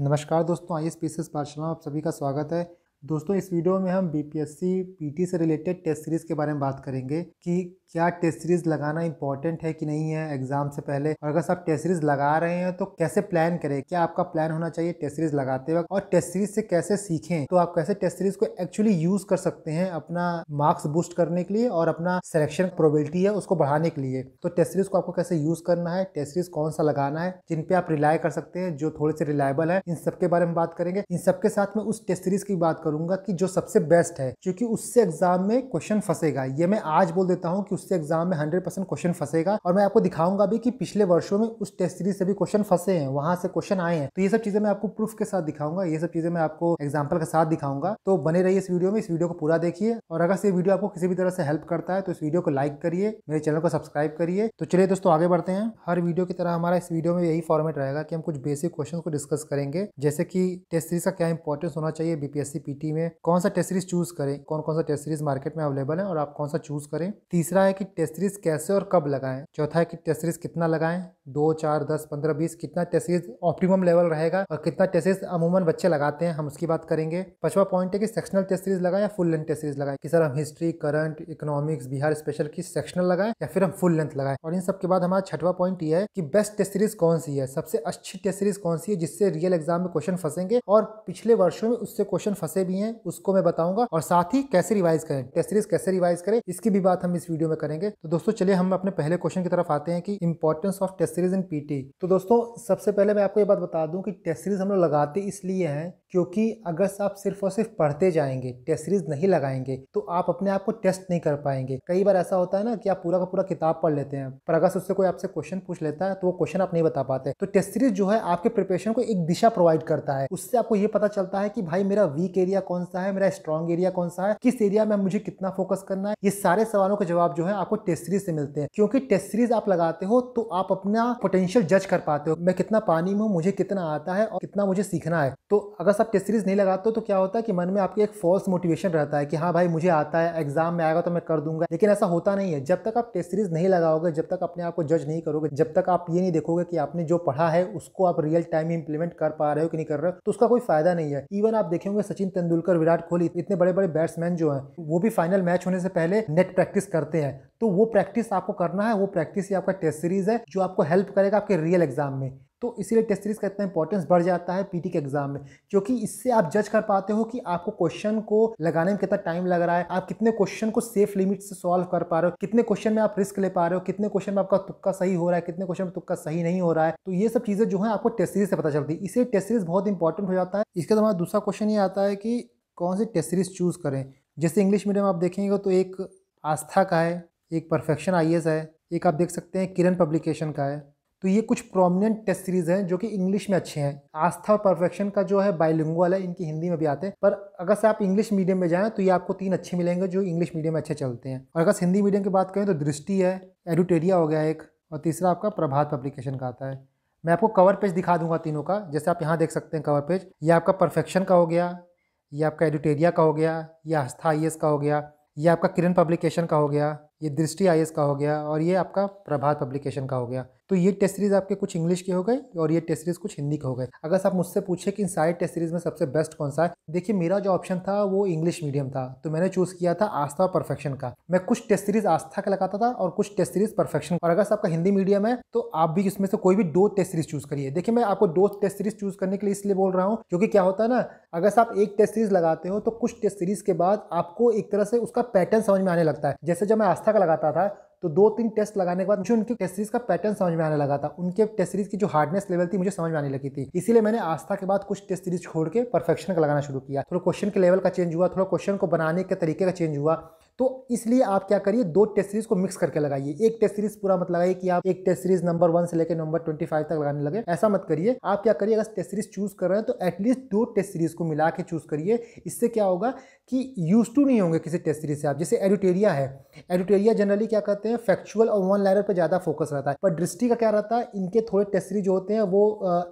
नमस्कार दोस्तों I S P पाठशाला में आप सभी का स्वागत है दोस्तों इस वीडियो में हम बीपीएससी पीटी से रिलेटेड टेस्ट सीरीज़ के बारे में बात करेंगे कि क्या टेस्ट सीरीज लगाना इंपॉर्टेंट है कि नहीं है एग्जाम से पहले और अगर आप टेस्ट सीरीज लगा रहे हैं तो कैसे प्लान करें क्या आपका प्लान होना चाहिए टेस्ट सीरीज लगाते वक्त और टेस्ट सीरीज से कैसे सीखें तो आप कैसे टेस्ट सीरीज को एक्चुअली यूज कर सकते हैं अपना मार्क्स बूस्ट करने के लिए और अपना सिलेक्शन प्रोबेबिलिटी है उसको बढ़ाने के लिए तो टेस्ट सीरीज को आपको कैसे यूज करना है टेस्ट सीरीज कौन सा लगाना है जिन पे आप रिलाय कर सकते हैं जो थोड़े से रिलायबल है इन सबके बारे में बात करेंगे इन सबके साथ में उस टेस्ट सीरीज की बात करूंगा कि जो सबसे बेस्ट है क्योंकि उससे एग्जाम में क्वेश्चन फंसेगा ये मैं आज बोल देता हूँ कि उससे एग्जाम में हंड्रेड परसेंट क्वेश्चन फंसेगा और मैं आपको दिखाऊंगा भी कि पिछले वर्षों में उस टेस्ट सीरीज से भी क्वेश्चन फंसे हैं वहां से क्वेश्चन आए हैं तो ये सब चीजें मैं आपको प्रूफ के साथ दिखाऊंगा ये सब चीजें मैं आपको एग्जाम्पल के साथ दिखाऊंगा तो बने रही इस वीडियो में इस वीडियो को पूरा देखिए और अगर ये वीडियो आपको किसी भी तरह से हेल्प करता है तो इस वीडियो को लाइक करिए मेरे चैनल को सब्सक्राइब करिए तो चलिए दोस्तों आगे बढ़ते हैं हर वीडियो की तरह हमारा इस वीडियो में यही फॉर्मेट रहेगा कि हम कुछ बेसिक क्वेश्चन को डिस्कस करेंगे जैसे कि टेस्ट सीरीज का क्या इंपॉर्टेंस होना चाहिए बीपीएससी पीटी में कौन सा टेस्ट सीरीज चूज करें कौन कौन सा टेस्ट सीरीज मार्केट में अवेलेबल है और आप कौन सा चूज करें तीसरा है कि टेस्ट सीरीज कैसे और कब लगाएं चौथा है कि टेस्ट सीरीज कितना लगाएं दो चार दस पंद्रह बीस कितना टेस्ट सीरीज ऑप्टिमम लेवल रहेगा और कितना टेस्ट सीरीज अमूमन बच्चे लगाते हैं हम उसकी बात करेंगे पांचवा पॉइंट है कि सेक्शनल टेस्ट सीरीज लगाएं या फुल लेंथ टेस्ट सीरीज लगाएं कि सर हम history current economics Bihar special की सेक्शनल लगाएं या फिर हम फुल लेंथ लगाएं और इन सब के बाद हमारा छठवा पॉइंट ये है कि बेस्ट टेस्ट सीरीज कौन सी है सबसे अच्छी टेस्ट सीरीज कौन सी है जिससे रियल एग्जाम में क्वेश्चन फंसेंगे और पिछले वर्षों में उससे क्वेश्चन फंसे भी हैं उसको मैं बताऊंगा और साथ ही कैसे रिवाइज करें टेस्ट सीरीज कैसे रिवाइज करें इसकी भी बात हम इस वीडियो में कवर करेंगे तो दोस्तों चलिए हम अपने पहले क्वेश्चन की तरफ आते हैं कि importance of test series in PT तो दोस्तों सबसे पहले मैं आपको ये बात बता दूं कि टेस्ट सीरीज हम लोग लगाते इसलिए हैं क्योंकि अगर आप सिर्फ और सिर्फ पढ़ते जाएंगे टेस्ट सीरीज नहीं लगाएंगे तो आप अपने आप को टेस्ट नहीं कर पाएंगे कई बार ऐसा होता है ना कि आप पूरा का पूरा किताब पढ़ लेते हैं पर अगर उससे कोई आपसे क्वेश्चन पूछ लेता है तो वो क्वेश्चन आप नहीं बता पाते तो टेस्ट सीरीज जो है आपके प्रिपरेशन को एक दिशा प्रोवाइड करता है उससे आपको ये पता चलता है कि भाई मेरा वीक एरिया कौन सा है मेरा स्ट्रॉन्ग एरिया कौन सा है किस एरिया में मुझे कितना फोकस करना है ये सारे सवालों के जवाब जो है आपको टेस्ट सीरीज से मिलते हैं क्योंकि टेस्ट सीरीज आप लगाते हो तो आप अपना पोटेंशियल जज कर पाते हो मैं कितना पानी में हूँ मुझे कितना आता है और कितना मुझे सीखना है तो अगर आप टेस्ट सीरीज़ नहीं लगाते तो क्या होता है कि मन में आपकी एक फॉल्स मोटिवेशन रहता है कि हाँ भाई मुझे आता है एग्जाम में आएगा तो मैं कर दूंगा लेकिन ऐसा होता नहीं है जब तक आप टेस्ट सीरीज़ नहीं लगाओगे जब तक अपने आप को जज नहीं करोगे जब तक आप ये नहीं देखोगे कि आपने जो पढ़ा है उसको आप रियल टाइम इंप्लीमेंट कर पा रहे हो कि नहीं कर रहे हो तो उसका कोई फायदा नहीं है इवन आप देखेंगे सचिन तेंदुलकर विराट कोहली इतने बड़े बड़े बैट्समैन जो है वो भी फाइनल मैच होने से पहले नेट प्रैक्टिस करते हैं तो वो प्रैक्टिस आपको करना है वो प्रैक्टिस ही आपका टेस्ट सीरीज है जो आपको हेल्प करेगा आपके रियल एग्जाम में तो इसीलिए टेस्ट सीरीज़ का इतना इंपॉर्टेंस बढ़ जाता है पीटी के एग्जाम में क्योंकि इससे आप जज कर पाते हो कि आपको क्वेश्चन को लगाने में कितना टाइम लग रहा है आप कितने क्वेश्चन को सेफ लिमिट से सॉल्व कर पा रहे हो कितने क्वेश्चन में आप रिस्क ले पा रहे हो कितने क्वेश्चन में आपका तुक्का सही हो रहा है कितने क्वेश्चन में तुक्का सही नहीं हो रहा है तो ये सब चीज़ें जो है आपको टेस्ट सीरीज से पता चलती है इसलिए टेस्ट सीरीज बहुत इंपॉर्टेंट हो जाता है इसके बाद दूसरा क्वेश्चन ये आता है कि कौन सी टेस्ट सीरीज चूज़ करें जैसे इंग्लिश मीडियम आप देखेंगे तो एक आस्था का है एक परफेक्शन आई है एक आप देख सकते हैं किरण पब्लिकेशन का है तो ये कुछ प्रोमिनेंट टेस्ट सीरीज हैं जो कि इंग्लिश में अच्छे हैं आस्था और परफेक्शन का जो है बायलिंगुअल है इनकी हिंदी में भी आते हैं पर अगर से आप इंग्लिश मीडियम में जाएं तो ये आपको तीन अच्छे मिलेंगे जो इंग्लिश मीडियम में अच्छे चलते हैं और अगर हिंदी मीडियम की बात करें तो दृष्टि है एडुटेरिया हो गया एक और तीसरा आपका प्रभात पब्लिकेशन का आता है मैं आपको कवर पेज दिखा दूंगा तीनों का जैसे आप यहाँ देख सकते हैं कवर पेज ये आपका परफेक्शन का हो गया ये आपका एडुटेरिया का हो गया या आस्था आई का हो गया ये आपका किरण पब्लिकेशन का हो गया ये दृष्टि आई का हो गया और ये आपका प्रभात पब्लिकेशन का हो गया तो ये टेस्ट सीरीज आपके कुछ इंग्लिश के हो गए और ये टेस्ट सीरीज कुछ हिंदी के हो गए अगर आप मुझसे पूछे कि इन सारे टेस्ट सीरीज में सबसे बेस्ट कौन सा है देखिए मेरा जो ऑप्शन था वो इंग्लिश मीडियम था तो मैंने चूज किया था आस्था परफेक्शन का मैं कुछ टेस्ट सीरीज आस्था का लगाता था और कुछ टेस्ट सीरीज परफेक्शन और अगर आपका हिंदी मीडियम है तो आप भी इसमें से कोई भी दो टेस्ट सीरीज चूज करिए देखिए मैं आपको दो टेस्ट सीरीज चूज करने के लिए इसलिए बोल रहा हूँ क्योंकि क्या होता है ना अगर आप एक टेस्ट सीरीज लगाते हो तो कुछ टेस्ट सीरीज के बाद आपको एक तरह से उसका पैटर्न समझ में आने लगता है जैसे जब मैं आस्था आस्था का लगाता था तो दो तीन टेस्ट लगाने के बाद मुझे उनकी टेस्ट सीरीज का पैटर्न समझ में आने लगा था उनके टेस्ट सीरीज की जो हार्डनेस लेवल थी मुझे समझ में आने लगी थी इसीलिए मैंने आस्था के बाद कुछ टेस्ट सीरीज छोड़ के परफेक्शन का लगाना शुरू किया थोड़ा क्वेश्चन के लेवल का चेंज हुआ थोड़ा क्वेश्चन को बनाने के तरीके का चेंज हुआ तो इसलिए आप क्या करिए दो टेस्ट सीरीज को मिक्स करके लगाइए एक टेस्ट सीरीज पूरा मत लगाइए कि आप एक टेस्ट सीरीज नंबर वन से लेकर नंबर ट्वेंटी फाइव तक लगाने लगे ऐसा मत करिए आप क्या करिए अगर टेस्ट सीरीज चूज कर रहे हैं तो एटलीस्ट दो टेस्ट सीरीज को मिला के चूज करिए इससे क्या होगा कि यूज टू नहीं होंगे किसी टेस्ट सीरीज से आप जैसे एडिटेरिया है एडिटेरिया जनरली क्या कहते हैं फैक्चुअल और वन लाइनर पर ज़्यादा फोकस रहता है पर दृष्टि का क्या रहता है इनके थोड़े टेस्ट सीरीज जो होते हैं वो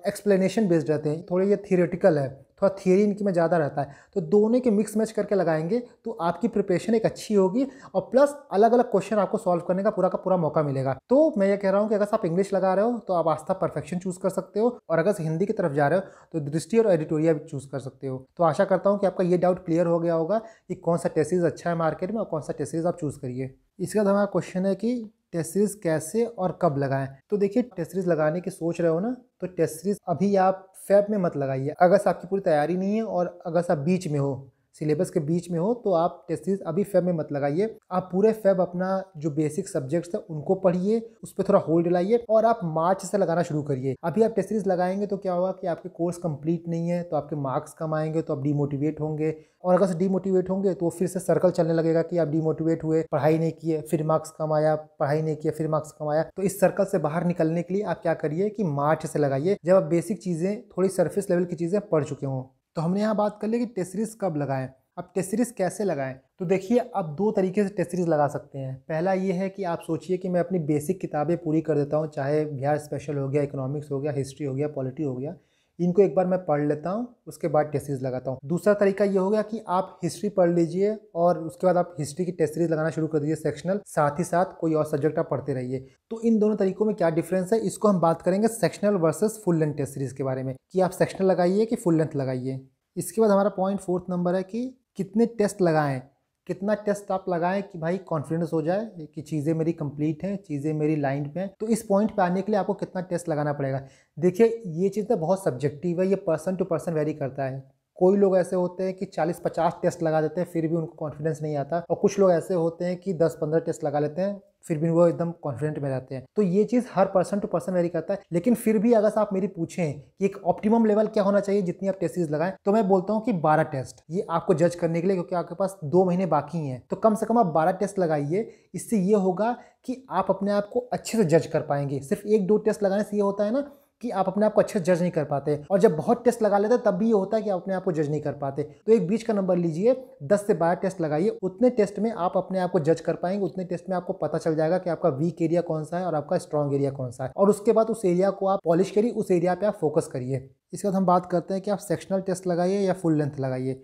एक्सप्लेनेशन बेस्ड रहते हैं थोड़े ये थियोरेटिकल है थोड़ा थियरी इनकी में ज़्यादा रहता है तो दोनों के मिक्स मैच करके लगाएंगे तो आपकी प्रिपरेशन एक अच्छी होगी और प्लस अलग अलग क्वेश्चन आपको सॉल्व करने का पूरा का पूरा मौका मिलेगा तो मैं ये कह रहा हूँ कि अगर आप इंग्लिश लगा रहे हो तो आप आस्था परफेक्शन चूज़ कर सकते हो और अगर हिंदी की तरफ जा रहे हो तो दृष्टि और एडिटोरिया भी चूज़ कर सकते हो तो आशा करता हूँ कि आपका ये डाउट क्लियर हो गया होगा कि कौन सा टेस्ट सीरीज़ अच्छा है मार्केट में और कौन सा टेस्ट सीरीज़ आप चूज़ करिए इसके बाद हमारा क्वेश्चन है कि टेस्ट सीरीज कैसे और कब लगाएं तो देखिए टेस्ट सीरीज लगाने की सोच रहे हो ना तो टेस्ट सीरीज अभी आप फैप में मत लगाइए अगस्त आपकी पूरी तैयारी नहीं है और अगस्त आप बीच में हो सिलेबस के बीच में हो तो आप टेस्ट सीरीज अभी फेब में मत लगाइए आप पूरे फेब अपना जो बेसिक सब्जेक्ट्स है उनको पढ़िए उस पर थोड़ा होल्ड लाइए और आप मार्च से लगाना शुरू करिए अभी आप टेस्ट सीरीज लगाएंगे तो क्या होगा कि आपके कोर्स कंप्लीट नहीं है तो आपके मार्क्स कम आएंगे तो आप डीमोटिवेट होंगे और अगर से डीमोटिवेट होंगे तो फिर से सर्कल चलने लगेगा कि आप डीमोटिवेट हुए पढ़ाई नहीं किए फिर मार्क्स कम आया पढ़ाई नहीं किया फिर मार्क्स कम आया तो इस सर्कल से बाहर निकलने के लिए आप क्या करिए कि मार्च से लगाइए जब आप बेसिक चीज़ें थोड़ी सर्फेस लेवल की चीज़ें पढ़ चुके हों तो हमने यहाँ बात कर ली कि टेसरीज कब लगाएं अब टेसरीज कैसे लगाएं तो देखिए आप दो तरीके से टेसरीज लगा सकते हैं पहला ये है कि आप सोचिए कि मैं अपनी बेसिक किताबें पूरी कर देता हूँ चाहे बिहार स्पेशल हो गया इकोनॉमिक्स हो गया हिस्ट्री हो गया पॉलिटी हो गया इनको एक बार मैं पढ़ लेता हूँ उसके बाद टेस्ट सीरीज लगाता हूँ दूसरा तरीका ये हो गया कि आप हिस्ट्री पढ़ लीजिए और उसके बाद आप हिस्ट्री की टेस्ट सीरीज लगाना शुरू कर दीजिए सेक्शनल साथ ही साथ कोई और सब्जेक्ट आप पढ़ते रहिए तो इन दोनों तरीकों में क्या डिफरेंस है इसको हम बात करेंगे sectional versus full length test series के बारे में कि आप सेक्शनल लगाइए कि फुल लेंथ लगाइए इसके बाद हमारा पॉइंट फोर्थ नंबर है कि कितने टेस्ट लगाएं कितना टेस्ट आप लगाएं कि भाई कॉन्फिडेंस हो जाए कि चीज़ें मेरी कंप्लीट हैं चीज़ें मेरी लाइन पे हैं तो इस पॉइंट पे आने के लिए आपको कितना टेस्ट लगाना पड़ेगा देखिए ये चीज़ तो बहुत सब्जेक्टिव है ये पर्सन टू पर्सन वेरी करता है कोई लोग ऐसे होते हैं कि 40-50 टेस्ट लगा देते हैं फिर भी उनको कॉन्फिडेंस नहीं आता और कुछ लोग ऐसे होते हैं कि 10-15 टेस्ट लगा लेते हैं फिर भी वो एकदम कॉन्फिडेंट में रहते हैं तो ये चीज़ हर पर्सन टू पर्सन वेरी करता है लेकिन फिर भी अगर आप मेरी पूछें कि एक ऑप्टिमम लेवल क्या होना चाहिए जितनी आप टेस्टीज लगाएं तो मैं बोलता हूँ कि बारह टेस्ट ये आपको जज करने के लिए क्योंकि आपके पास दो महीने बाकी हैं तो कम से कम आप बारह टेस्ट लगाइए इससे ये होगा कि आप अपने आप को अच्छे से जज कर पाएंगे सिर्फ एक दो टेस्ट लगाने से ये होता है ना कि आप अपने आप को अच्छे से जज नहीं कर पाते और जब बहुत टेस्ट लगा लेते तब भी ये होता है कि आप अपने आप को जज नहीं कर पाते तो एक बीच का नंबर लीजिए दस से बारह टेस्ट लगाइए उतने टेस्ट में आप अपने आप को जज कर पाएंगे उतने टेस्ट में आपको पता चल जाएगा कि आपका वीक एरिया कौन सा है और आपका स्ट्रॉन्ग एरिया कौन सा है और उसके बाद उस एरिया को आप पॉलिश करिए उस एरिया पर आप फोकस करिए इसके बाद हम बात करते हैं कि आप सेक्शनल टेस्ट लगाइए या फुल लेंथ लगाइए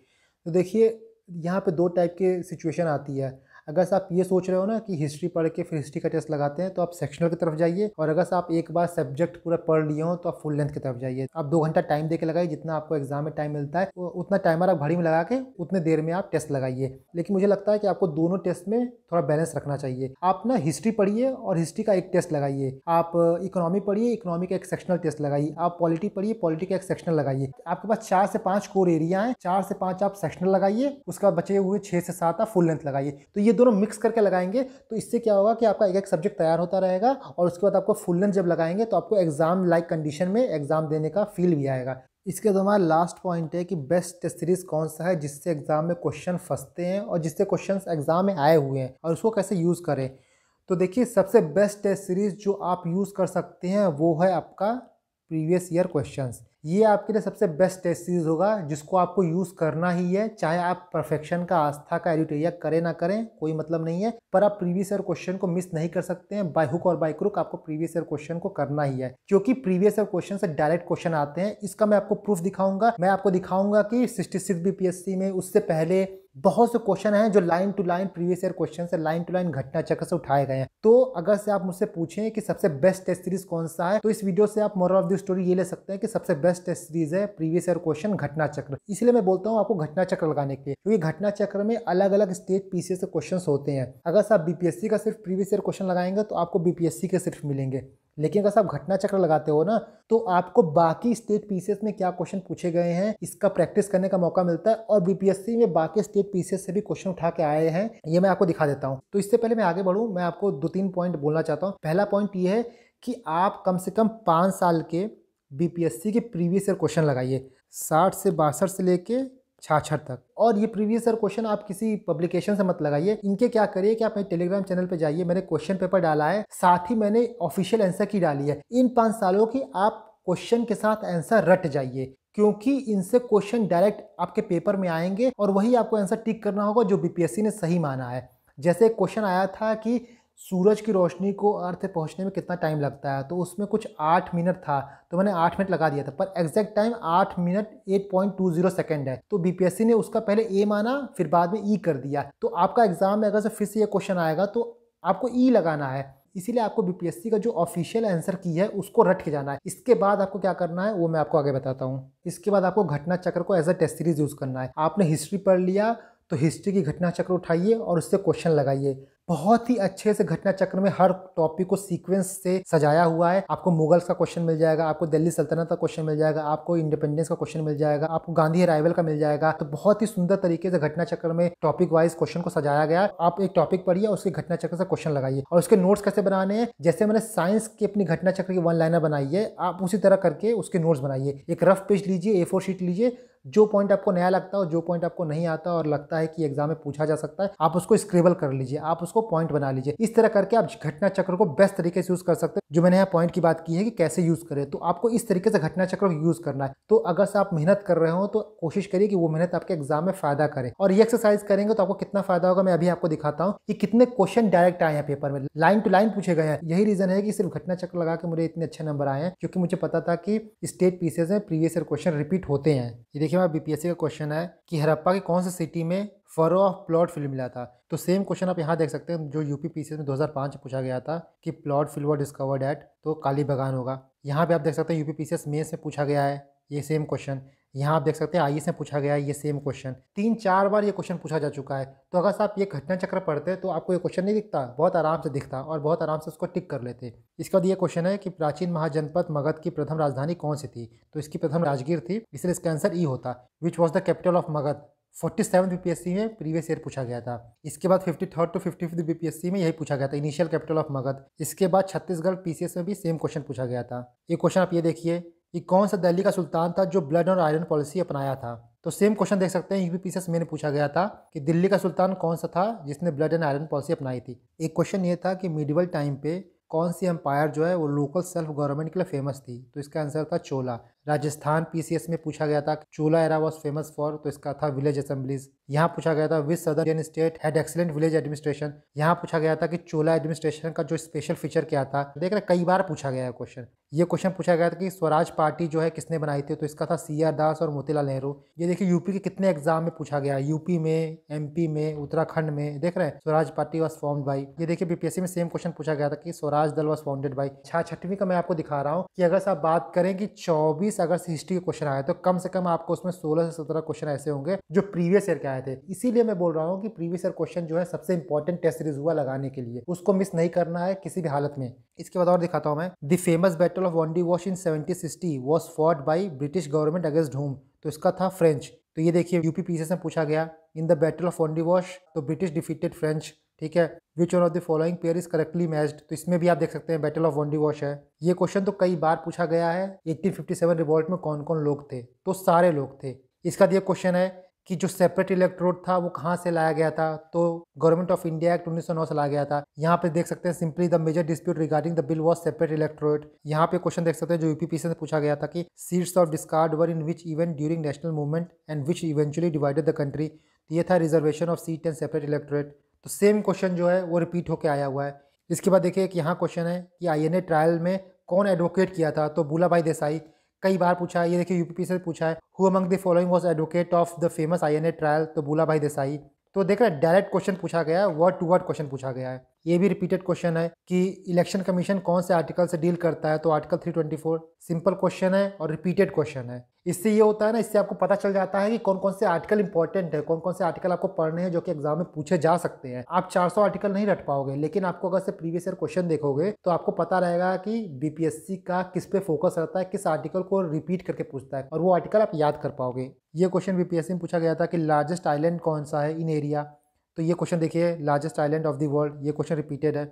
तो देखिए यहाँ पर दो टाइप के सिचुएशन आती है अगर आप ये सोच रहे हो ना कि हिस्ट्री पढ़ के फिर हिस्ट्री का टेस्ट लगाते हैं तो आप सेक्शनल की तरफ जाइए और अगर आप एक बार सब्जेक्ट पूरा पढ़ लिए हो तो आप फुल लेंथ की तरफ जाइए आप दो घंटा टाइम देकर लगाइए जितना आपको एग्जाम में टाइम मिलता है उतना टाइमर आप घड़ी में लगा के उतने देर में आप टेस्ट लगाइए लेकिन मुझे लगता है कि आपको दोनों टेस्ट में थोड़ा बैलेंस रखना चाहिए आप ना हिस्ट्री पढ़िए और हिस्ट्री का एक टेस्ट लगाइए आप इकोनॉमी पढ़िए इकोनॉमी का एक सेक्शनल टेस्ट लगाइए आप पॉलिटी पढ़िए पॉलिटी का एक सेक्शनल लगाइए आपके पास चार से पाँच कोर एरिया है चार से पाँच आप सेक्शनल लगाइए उसके बाद बचे हुए छः से सात आप फुल लेंथ लगाइए तो ये दोनों मिक्स करके लगाएंगे तो इससे क्या होगा कि आपका एक एक सब्जेक्ट तैयार होता रहेगा और उसके बाद आपको लेंथ जब लगाएंगे तो आपको एग्जाम लाइक कंडीशन में एग्जाम देने का फील भी आएगा इसके बाद हमारा लास्ट पॉइंट है कि बेस्ट टेस्ट सीरीज़ कौन सा है जिससे एग्ज़ाम में क्वेश्चन फंसते हैं और जिससे क्वेश्चन एग्ज़ाम में आए हुए हैं और उसको कैसे यूज़ करें तो देखिए सबसे बेस्ट टेस्ट सीरीज़ जो आप यूज़ कर सकते हैं वो है आपका प्रीवियस ईयर क्वेश्चंस ये आपके लिए सबसे बेस्ट टेस्ट सीरीज़ होगा जिसको आपको यूज़ करना ही है चाहे आप परफेक्शन का आस्था का एडिटेरिया करें ना करें कोई मतलब नहीं है पर आप प्रीवियस ईयर क्वेश्चन को मिस नहीं कर सकते हैं बाय हुक और बाय क्रुक आपको प्रीवियस ईयर क्वेश्चन को करना ही है क्योंकि प्रीवियस ईयर क्वेश्चन से डायरेक्ट क्वेश्चन आते हैं इसका मैं आपको प्रूफ दिखाऊंगा मैं आपको दिखाऊंगा कि सिक्सटी सिक्स में उससे पहले बहुत से क्वेश्चन हैं जो line to line previous year question से line to line Ghatna Chakra से उठाए गए हैं तो अगर से आप मुझसे पूछें कि सबसे बेस्ट टेस्ट सीरीज कौन सा है तो इस वीडियो से आप मोरल ऑफ द स्टोरी ये ले सकते हैं कि सबसे बेस्ट टेस्ट सीरीज है previous year question Ghatna Chakra इसलिए मैं बोलता हूँ आपको घटना चक्र लगाने के लिए क्योंकि घटना चक्र में अलग अलग स्टेट पीसीएस से क्वेश्चन होते हैं अगर आप बीपीएससी का सिर्फ प्रीवियस ईयर क्वेश्चन लगाएंगे तो आपको बीपीएससी के सिर्फ मिलेंगे लेकिन अगर आप घटना चक्र लगाते हो ना तो आपको बाकी स्टेट पीसीएस में क्या क्वेश्चन पूछे गए हैं इसका प्रैक्टिस करने का मौका मिलता है और बीपीएससी में बाकी स्टेट के पीसेस से भी क्वेश्चन उठा के आए हैं ये मैं आपको दिखा देता हूँ तो इससे पहले मैं आगे बढ़ूँ मैं आपको दो तीन पॉइंट बोलना चाहता हूँ पहला पॉइंट ये है कि आप कम से कम पाँच साल के बीपीएससी के प्रीवियस ईयर क्वेश्चन लगाइए साठ से बासठ से लेके छाछठ तक और ये प्रीवियस ईयर क्वेश्चन आप किसी पब्लिकेशन से मत लगाइए इनके क्या करिए कि आप मेरे टेलीग्राम चैनल पे जाइए मैंने क्वेश्चन पेपर डाला है साथ ही मैंने ऑफिशियल आंसर की डाली है इन पाँच सालों की आप क्वेश्चन के साथ आंसर रट जाइए क्योंकि इनसे क्वेश्चन डायरेक्ट आपके पेपर में आएंगे और वही आपको आंसर टिक करना होगा जो बीपीएससी ने सही माना है जैसे एक क्वेश्चन आया था कि सूरज की रोशनी को अर्थ पहुंचने में कितना टाइम लगता है तो उसमें कुछ आठ मिनट था तो मैंने आठ मिनट लगा दिया था पर एग्जैक्ट टाइम आठ minute eight point two zero second है तो बीपीएससी ने उसका पहले ए माना फिर बाद में ई e कर दिया तो आपका एग्जाम में अगर से फिर से ये क्वेश्चन आएगा तो आपको ई e लगाना है इसीलिए आपको बीपीएससी का जो ऑफिशियल आंसर की है उसको रट के जाना है इसके बाद आपको क्या करना है वो मैं आपको आगे बताता हूँ इसके बाद आपको घटना चक्र को as a test series use करना है आपने हिस्ट्री पढ़ लिया तो हिस्ट्री की घटना चक्र उठाइए और उससे क्वेश्चन लगाइए बहुत ही अच्छे से घटना चक्र में हर टॉपिक को सीक्वेंस से सजाया हुआ है आपको मुगल्स का क्वेश्चन मिल जाएगा आपको दिल्ली सल्तनत का क्वेश्चन मिल जाएगा आपको इंडिपेंडेंस का क्वेश्चन मिल जाएगा आपको गांधी अराइवल का मिल जाएगा तो बहुत ही सुंदर तरीके से घटना चक्र में टॉपिक वाइज क्वेश्चन को सजाया गया आप एक टॉपिक पढ़िए उसके घटना चक्र से क्वेश्चन लगाइए और उसके नोट्स कैसे बनाने हैं जैसे मैंने साइंस की अपनी घटना चक्र की वन लाइनर बनाई है आप उसी तरह करके उसके नोट्स बनाइए एक रफ पेज लीजिए ए फोर शीट लीजिए जो पॉइंट आपको नया लगता है और जो पॉइंट आपको नहीं आता और लगता है कि एग्जाम में पूछा जा सकता है आप उसको स्क्रेबल कर लीजिए आप उसको पॉइंट बना लीजिए इस तरह करके आप घटना चक्र को बेस्ट तरीके से यूज कर सकते हैं जो मैंने यहाँ पॉइंट की बात की है कि कैसे यूज करें तो आपको इस तरीके से घटना चक्र को यूज करना है तो अगर से आप मेहनत कर रहे हो तो कोशिश करिए कि वो मेहनत आपके एग्जाम में फायदा करे और ये एक्सरसाइज करेंगे तो आपको कितना फायदा होगा मैं अभी आपको दिखाता हूँ कि कितने क्वेश्चन डायरेक्ट आए हैं पेपर में लाइन टू लाइन पूछे गए हैं यही रीजन है कि सिर्फ घटना चक्र लगा के मुझे इतने अच्छे नंबर आए हैं क्योंकि मुझे पता था कि स्टेट पीसेज में प्रीवियस ईयर क्वेश्चन रिपीट होते हैं ये देखिए हमारा बीपीएससी का क्वेश्चन है कि हरप्पा के कौन से सिटी में फरो ऑफ प्लॉट फिल मिला था तो सेम क्वेश्चन आप यहाँ देख सकते हैं जो यूपी पीसीएस में 2005 में पूछा गया था कि plough field were discovered at तो काली बगान होगा यहाँ पे आप देख सकते हैं यूपी पीसीएस मेंस में पूछा गया है ये सेम क्वेश्चन यहाँ आप देख सकते हैं आई में पूछा गया है ये सेम क्वेश्चन तीन चार बार ये क्वेश्चन पूछा जा चुका है तो अगर आप ये घटना चक्र पढ़ते तो आपको ये क्वेश्चन नहीं दिखता बहुत आराम से दिखता और बहुत आराम से उसको टिक कर लेते इसके बाद ये क्वेश्चन है कि प्राचीन महाजनपद मगध की प्रथम राजधानी कौन सी थी तो इसकी प्रथम राजगीर थी इसलिए इसका आंसर ई e होता which was the capital of Magadh forty seven BPSC में प्रीवियस ईयर पूछा गया था इसके बाद fifty third to fifty fifth BPSC में यही पूछा गया था इनिशियल कैपिटल ऑफ मगध इसके बाद छत्तीसगढ़ पीसीएस में भी सेम क्वेश्चन पूछा गया था ये क्वेश्चन आप ये देखिए कि कौन सा दिल्ली का सुल्तान था जो ब्लड और आयरन पॉलिसी अपनाया था तो सेम क्वेश्चन देख सकते हैं यूपीपीसीएस में पूछा गया था कि दिल्ली का सुल्तान कौन सा था जिसने ब्लड एंड आयरन पॉलिसी अपनाई थी एक क्वेश्चन ये था कि मिडिवल टाइम पे कौन सी एम्पायर जो है वो लोकल सेल्फ गवर्नमेंट के लिए फेमस थी तो इसका आंसर था चोला राजस्थान पीसीएस में पूछा गया था Chola era was famous for तो इसका था विलेज असेंबलीज यहाँ पूछा गया था which southern state had excellent village administration यहाँ पूछा गया था कि चोला एडमिनिस्ट्रेशन का जो स्पेशल फीचर क्या था देख रहे कई बार पूछा गया क्वेश्चन ये क्वेश्चन पूछा गया था कि स्वराज पार्टी जो है किसने बनाई थी तो इसका था सी आर दास और मोतीलाल नेहरू ये देखिए यूपी के कितने एग्जाम में पूछा गया यूपी में एमपी में उत्तराखंड में देख रहे हैं Swaraj party was formed by ये देखिए बीपीएससी में सेम क्वेश्चन पूछा गया था कि स्वराज दल वॉज फाउंडेड बाई छठवीं का मैं आपको दिखा रहा हूँ कि अगर आप बात करें कि चौबीस अगस्त हिस्ट्री के क्वेश्चन आए तो कम से कम आपको उसमें सोलह से सत्रह क्वेश्चन ऐसे होंगे जो प्रीवियस ईयर के आए थे इसीलिए मैं बोल रहा हूँ कि प्रीवियस ईयर क्वेश्चन जो है सबसे इंपॉर्टेंट टेस्ट सीरीज हुआ लगाने के लिए उसको मिस नहीं करना है किसी भी हालत में इसके बाद और दिखाता हूँ मैं the famous battle battle of वॉश in seventy sixty was fought by British government against whom तो इसका था फ्रेंच तो ये देखिए यूपी पीसेस में पूछा गया इन द बैटल ऑफ वॉश तो ब्रिटिश डिफीटेड फ्रेंच ठीक है which one of the following pair is correctly matched तो इसमें भी आप देख सकते हैं बैटल ऑफ वंडी वॉश है ये क्वेश्चन तो कई बार पूछा गया है एट्टीन फिफ्टी सेवन रिवॉल्ट में कौन कौन लोग थे तो सारे लोग थे इसका दिया क्वेश्चन है कि जो सेपरेट इलेक्ट्रोड था वो कहाँ से लाया गया था तो गवर्नमेंट ऑफ इंडिया एक्ट उन्नीस से लाया गया था यहाँ पे देख सकते हैं simply the major dispute regarding the bill was separate electorate यहाँ पे क्वेश्चन देख सकते हैं जो यूपीपीसी से पूछा गया था कि seeds of discord were in which event during national movement and which eventually divided the country तो ये था reservation of seat and separate electorate तो सेम क्वेश्चन जो है वो रिपीट होकर आया हुआ है इसके बाद देखिए एक यहाँ क्वेश्चन है कि आई ट्रायल में कौन एडवोकेट किया था तो बूला भाई देसाई कई बार पूछा है ये देखिए यूपीपी से पूछा है who among the following was advocate of the famous I N A trial तो बोला भाई देसाई तो देख रहे डायरेक्ट क्वेश्चन पूछा गया है वर्ड टू वर्ड क्वेश्चन पूछा गया है ये भी रिपीटेड क्वेश्चन है कि इलेक्शन कमीशन कौन से आर्टिकल से डील करता है तो आर्टिकल 324 सिंपल क्वेश्चन है और रिपीटेड क्वेश्चन है इससे ये होता है ना इससे आपको पता चल जाता है कि कौन कौन से आर्टिकल इंपॉर्टेंट है कौन कौन से आर्टिकल आपको पढ़ने हैं जो कि एग्जाम में पूछे जा सकते हैं आप 400 आर्टिकल नहीं रट पाओगे लेकिन आपको अगर से प्रीवियस ईयर क्वेश्चन देखोगे तो आपको पता रहेगा कि बीपीएससी का किस पे फोकस रहता है किस आर्टिकल को रिपीट करके पूछता है और वो आर्टिकल आप याद कर पाओगे ये क्वेश्चन बीपीएससी में पूछा गया था कि लार्जेस्ट आइलैंड कौन सा है इन एरिया तो ये क्वेश्चन देखिए largest island of the world ये क्वेश्चन रिपीटेड है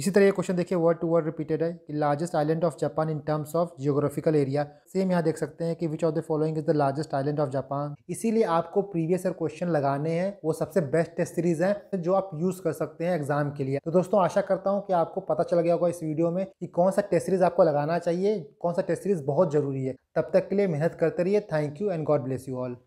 इसी तरह ये क्वेश्चन देखिए वर्ड टू वर्ड रिपीटेड है कि largest island of Japan in terms of geographical area same यहाँ देख सकते हैं कि which of the following is the largest island of Japan इसीलिए आपको प्रीवियस ईयर क्वेश्चन लगाने हैं वो सबसे बेस्ट टेस्ट सीरीज है जो आप यूज कर सकते हैं एग्जाम के लिए तो दोस्तों आशा करता हूँ कि आपको पता चल गया होगा इस वीडियो में कि कौन सा टेस्ट सीरीज आपको लगाना चाहिए कौन सा टेस्ट सीरीज बहुत जरूरी है तब तक के लिए मेहनत करते रहिए thank you and God bless you all